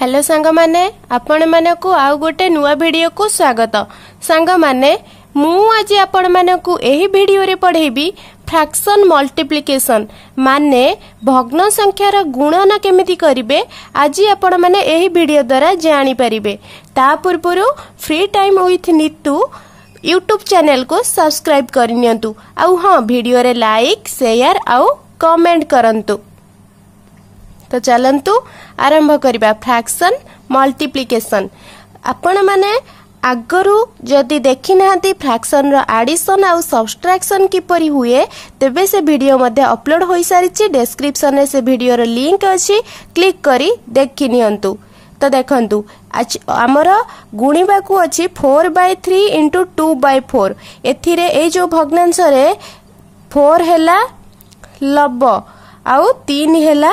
hello ସାଙ୍ଗମାନେ ଆପଣମାନଙ୍କୁ ଆଉ ଗୋଟେ ନୂଆ ଭିଡ଼ିଓକୁ ସ୍ୱାଗତ ସାଙ୍ଗମାନେ ମୁଁ ଆଜି ଆପଣମାନଙ୍କୁ ଏହି ଭିଡ଼ିଓରେ ପଢ଼େଇବି ଫ୍ରାକ୍ସନ୍ ମଲ୍ଟିପ୍ଲିକେସନ୍ ମାନେ ଭଗ୍ନ ସଂଖ୍ୟାର ଗୁଣନ କେମିତି କରିବେ ଆଜି ଆପଣମାନେ ଏହି ଭିଡ଼ିଓ ଦ୍ୱାରା ଜାଣିପାରିବେ ତା ପୂର୍ବରୁ free time with Nitu YouTube ଚ୍ୟାନେଲ୍କୁ ସବସ୍କ୍ରାଇବ୍ କରିନିଅନ୍ତୁ ଆଉ ହଁ ଭିଡ଼ିଓରେ ଲାଇକ୍ ସେୟାର ଆଉ କମେଣ୍ଟ କରନ୍ତୁ ତ ଚାଲନ୍ତୁ ଆରମ୍ଭ କରିବା ଫ୍ରାକ୍ସନ୍ ମଲ୍ଟିପ୍ଲିକେସନ୍ ଆପଣମାନେ ଆଗରୁ ଯଦି ଦେଖିନାହାନ୍ତି ଫ୍ରାକ୍ସନ୍ର ଆଡ଼ିସନ୍ ଆଉ ସବଷ୍ଟ୍ରାକ୍ସନ୍ କିପରି ହୁଏ ତେବେ ସେ ଭିଡ଼ିଓ ମଧ୍ୟ ଅପଲୋଡ଼ ହୋଇସାରିଛି ଡେସ୍କ୍ରିପ୍ସନ୍ରେ ସେ ଭିଡ଼ିଓର ଲିଙ୍କ ଅଛି କ୍ଲିକ୍ କରି ଦେଖିନିଅନ୍ତୁ ତ ଦେଖନ୍ତୁ ଆମର ଗୁଣିବାକୁ ଅଛି four by three into two by four ଏଥିରେ ଏଇ ଯେଉଁ ଭଗ୍ନାଂଶରେ ଫୋର୍ ହେଲା ଲବ ଆଉ ତିନି ହେଲା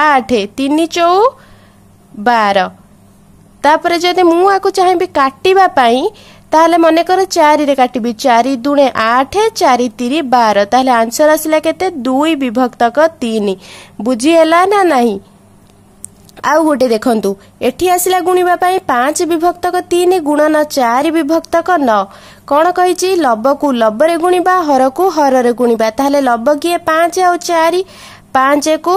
ଆଠ ତିନି ଚଉ ବାର ତାପରେ ଯଦି ମୁଁ ଆକୁ ଚାହିଁବି କାଟିବା ପାଇଁ ତାହେଲେ ମନେକର ଚାରିରେ କାଟିବି ଚାରି ଦୁଣେ ଆଠ ଚାରି ତିନି ବାର ତାହେଲେ ଆନ୍ସର ଆସିଲା କେତେ ଦୁଇ ବିଭକ୍ତକ ତିନି ବୁଝିହେଲା ନା ନାହିଁ ଆଉ ଗୋଟେ ଦେଖନ୍ତୁ ଏଠି ଆସିଲା ଗୁଣିବା ପାଇଁ ପାଞ୍ଚ ବିଭକ୍ତକ ତିନି ଗୁଣନ ଚାରି ବିଭକ୍ତକ ନଅ କ'ଣ କହିଛି ଲବକୁ ଲବରେ ଗୁଣିବା ହରକୁ ହରରେ ଗୁଣିବା ତାହେଲେ ଲବ କିଏ ପାଞ୍ଚ ଆଉ ଚାରି ପାଞ୍ଚକୁ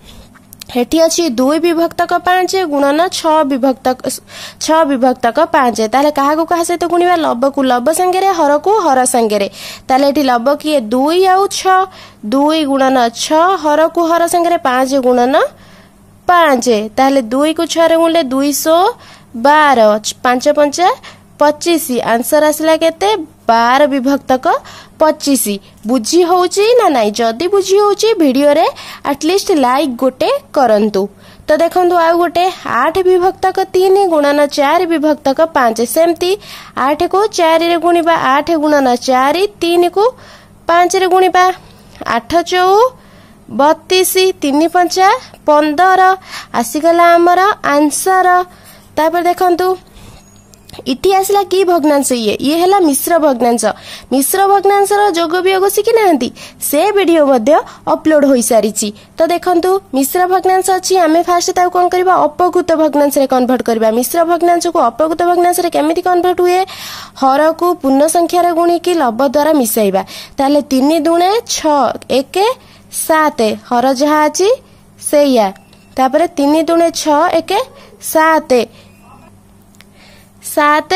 ହେଠି ଅଛି ଦୁଇ ବିଭକ୍ତକ ପାଞ୍ଚ ଗୁଣନ ଛଅ ବିଭକ୍ତ ଛଅ ବିଭକ୍ତକ ପାଞ୍ଚ ତାହେଲେ କାହାକୁ କାହା ସହିତ ଗୁଣିବା ଲବକୁ ଲବ ସାଙ୍ଗରେ ହରକୁ ହର ସାଙ୍ଗରେ ତାହେଲେ ଏଠି ଲବ କିଏ ଦୁଇ ଆଉ ଛଅ ଦୁଇ ଗୁଣନ ଛଅ ହରକୁ ହର ସାଙ୍ଗରେ ପାଞ୍ଚ ଗୁଣନ ପାଞ୍ଚ ତାହେଲେ ଦୁଇକୁ ଛଅରେ ଗୁଣିଲେ ଦୁଇଶହ ବାର ପାଞ୍ଚ ପଞ୍ଚା ପଚିଶ ଆନ୍ସର ଆସିଲା କେତେ ବାର ବିଭକ୍ତକ ପଚିଶ ବୁଝି ହେଉଛି ନା ନାହିଁ ଯଦି ବୁଝି ହେଉଛି ଭିଡ଼ିଓରେ ଆଟଲିଷ୍ଟ ଲାଇକ୍ ଗୋଟେ କରନ୍ତୁ ତ ଦେଖନ୍ତୁ ଆଉ ଗୋଟେ ଆଠ ବିଭକ୍ତକ ତିନି ଗୁଣନ ଚାରି ବିଭକ୍ତକ ପାଞ୍ଚ ସେମିତି ଆଠକୁ ଚାରିରେ ଗୁଣିବା ଆଠ ଗୁଣନ ଚାରି ତିନିକୁ ପାଞ୍ଚରେ ଗୁଣିବା ଆଠ ଚଉ ବତିଶ ତିନି ପଞ୍ଚା ପନ୍ଦର ଆସିଗଲା ଆମର ଆନ୍ସର ତାପରେ ଦେଖନ୍ତୁ इतिहास कि भग्नांश इहाल्छ मिश्र भग्नांश मिश्र भग्नांश र जो वियग सिक्स अपलोड हुसरी तिश्र भग्नांश अझ आमे फास्ट कि अपकृत भग्नांशले कन्भर्ट गरेको मिश्र भग्नांशको अपकृत भग्नांशले केभर्ट हे हर पूर्णसङ्ख्य गुणिक लबद्वारा मिसै तिन दुणे छे सात हर जहाँ अलिक सन दुणे छे ସାତ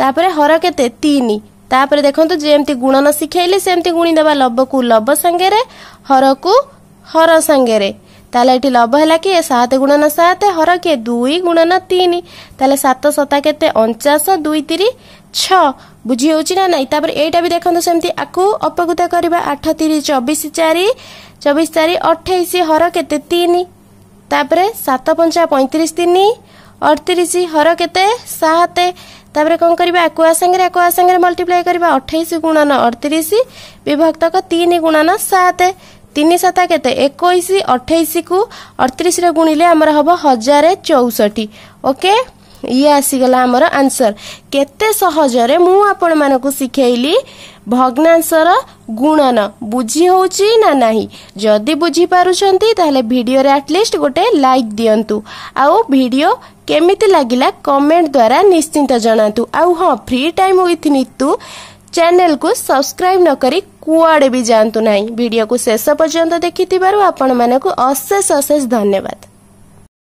ତାପରେ ହର କେତେ ତିନି ତାପରେ ଦେଖନ୍ତୁ ଯେମିତି ଗୁଣନ ଶିଖେଇଲି ସେମିତି ଗୁଣିଦେବା ଲବକୁ ଲବ ସାଙ୍ଗରେ ହରକୁ ହର ସାଙ୍ଗରେ ତାହେଲେ ଏଠି ଲବ ହେଲା କିଏ ସାତ ଗୁଣନ ସାତ ହର କିଏ ଦୁଇ ଗୁଣନ ତିନି ତାହେଲେ ସାତ ସତା କେତେ ଅଣଚାଶ ଦୁଇ ତିରି ଛଅ ବୁଝି ହେଉଛି ନା ନାହିଁ ତାପରେ ଏଇଟା ବି ଦେଖନ୍ତୁ ସେମିତି ଆକୁ ଅପକୃତ କରିବା ଆଠ ତିରି ଚବିଶ ଚାରି ଚବିଶ ଚାରି ଅଠେଇଶ ହର କେତେ ତିନି ତାପରେ ସାତ ପଞ୍ଚା ପଇଁତିରିଶ ତିନି अड़तीश हर के सतरे कौन करवागे आगे मल्टीप्लाए कर अठाई गुणन अड़तीस विभक्त तीन गुणन सात तीन सता के एक अठाई कु अड़तीस गुणिले आमर हम हजार चौष्टि ओके ये आसीगला आमर आंसर केतजे मुझे शिखेली भग्नांशर गुणन बुझी हो ना ना जदि बुझीपुट भिडर आटलिस्ट गोटे लाइक दिंतु आउ भिडियो केमिति लागिला कमेंट द्वारा निश्चिंत जनातु आउ हाँ फ्री टाइम हो इतनी तो चैनल को सब्सक्राइब न करी कुआड़े भी जानतु नहीं वीडियो को सेस्सा पर जानता देखी थी बरो आपन मैंने को असेस सस्से धन्यवाद